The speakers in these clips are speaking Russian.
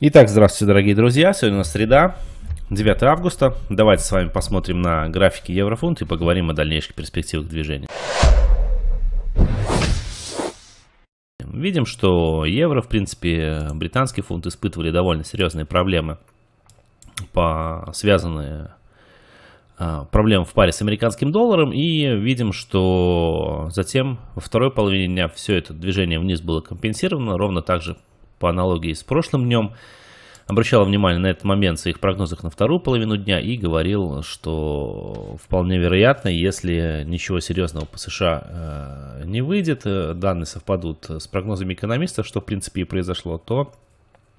Итак, здравствуйте, дорогие друзья. Сегодня у нас среда, 9 августа. Давайте с вами посмотрим на графики еврофунт и поговорим о дальнейших перспективах движения. Видим, что евро, в принципе, британский фунт испытывали довольно серьезные проблемы, по, связанные а, проблем в паре с американским долларом. И видим, что затем во второй половине дня все это движение вниз было компенсировано ровно так же по аналогии с прошлым днем, обращала внимание на этот момент в своих прогнозах на вторую половину дня и говорил, что вполне вероятно, если ничего серьезного по США э, не выйдет, э, данные совпадут с прогнозами экономистов, что в принципе и произошло, то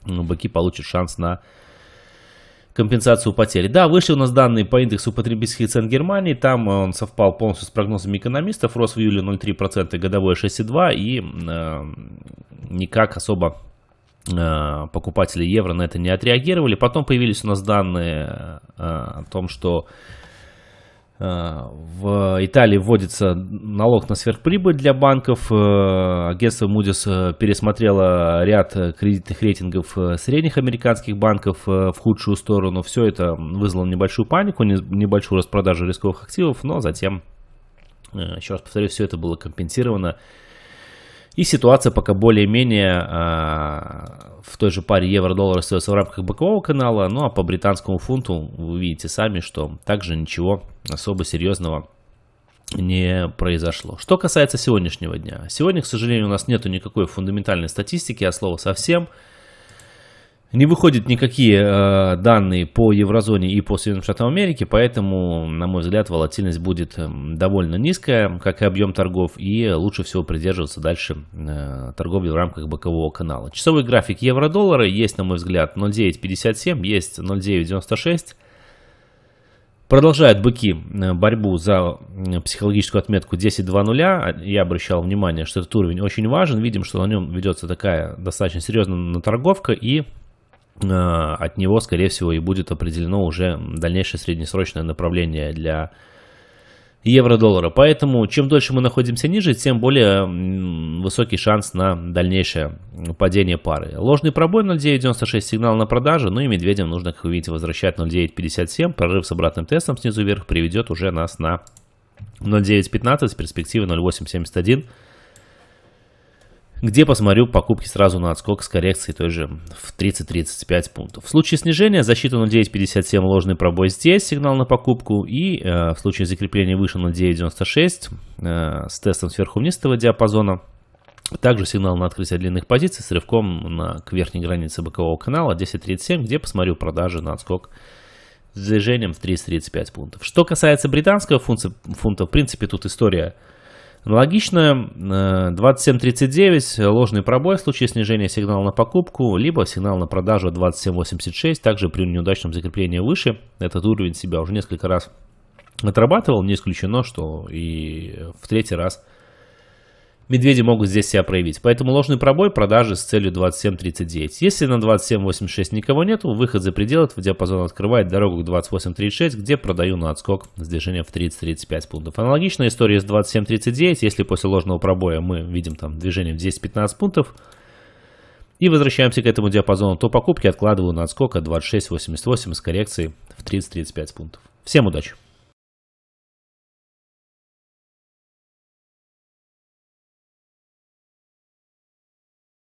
ну, быки получат шанс на компенсацию потери. Да, вышли у нас данные по индексу потребительских цен Германии, там э, он совпал полностью с прогнозами экономистов, рос в июле 0,3%, годовой 6,2% и э, никак особо Э, покупатели евро на это не отреагировали. Потом появились у нас данные э, о том, что э, в Италии вводится налог на сверхприбыль для банков. Агентство Moody's пересмотрело ряд кредитных рейтингов средних американских банков в худшую сторону. Все это вызвало небольшую панику, небольшую распродажу рисковых активов, но затем, еще раз повторю, все это было компенсировано и ситуация пока более-менее э, в той же паре евро-доллар остается в рамках бокового канала. Ну а по британскому фунту вы видите сами, что также ничего особо серьезного не произошло. Что касается сегодняшнего дня. Сегодня, к сожалению, у нас нету никакой фундаментальной статистики, а слова совсем. Не выходят никакие э, данные по еврозоне и по Соединенным Штатам Америки, поэтому, на мой взгляд, волатильность будет эм, довольно низкая, как и объем торгов, и лучше всего придерживаться дальше э, торговли в рамках бокового канала. Часовой график евро-доллара есть, на мой взгляд, 0,957, есть 0,996. Продолжают быки э, борьбу за психологическую отметку 10.2.0. Я обращал внимание, что этот уровень очень важен. Видим, что на нем ведется такая достаточно серьезная наторговка и Э, от него, скорее всего, и будет определено уже дальнейшее среднесрочное направление для евро-доллара. Поэтому чем дольше мы находимся ниже, тем более высокий шанс на дальнейшее падение пары. Ложный пробой 0,96 сигнал на продажу, ну и медведям нужно, как вы видите, возвращать 0.957. Прорыв с обратным тестом снизу вверх приведет уже нас на 0.915 с перспективы 0.871 где посмотрю покупки сразу на отскок с коррекцией той же в 30-35 пунктов. В случае снижения защита на 9.57 ложный пробой здесь, сигнал на покупку, и э, в случае закрепления выше на 9.96 э, с тестом сверху вниз этого диапазона, также сигнал на открытие длинных позиций с рывком на, к верхней границе бокового канала 10.37, где посмотрю продажи на отскок с движением в 30-35 пунктов. Что касается британского фунта, фунта, в принципе, тут история Аналогично 27.39 э, ложный пробой в случае снижения сигнала на покупку, либо сигнал на продажу 27.86, также при неудачном закреплении выше. Этот уровень себя уже несколько раз отрабатывал, не исключено, что и в третий раз – медведи могут здесь себя проявить. Поэтому ложный пробой продажи с целью 27.39. Если на 27.86 никого нету, выход за пределы этого диапазона открывает дорогу к 28.36, где продаю на отскок с движением в 30-35 пунктов. Аналогичная история с 27.39. Если после ложного пробоя мы видим там движение в 10-15 пунктов, и возвращаемся к этому диапазону, то покупки откладываю на отскок от 26.88 с коррекцией в 30-35 пунктов. Всем удачи!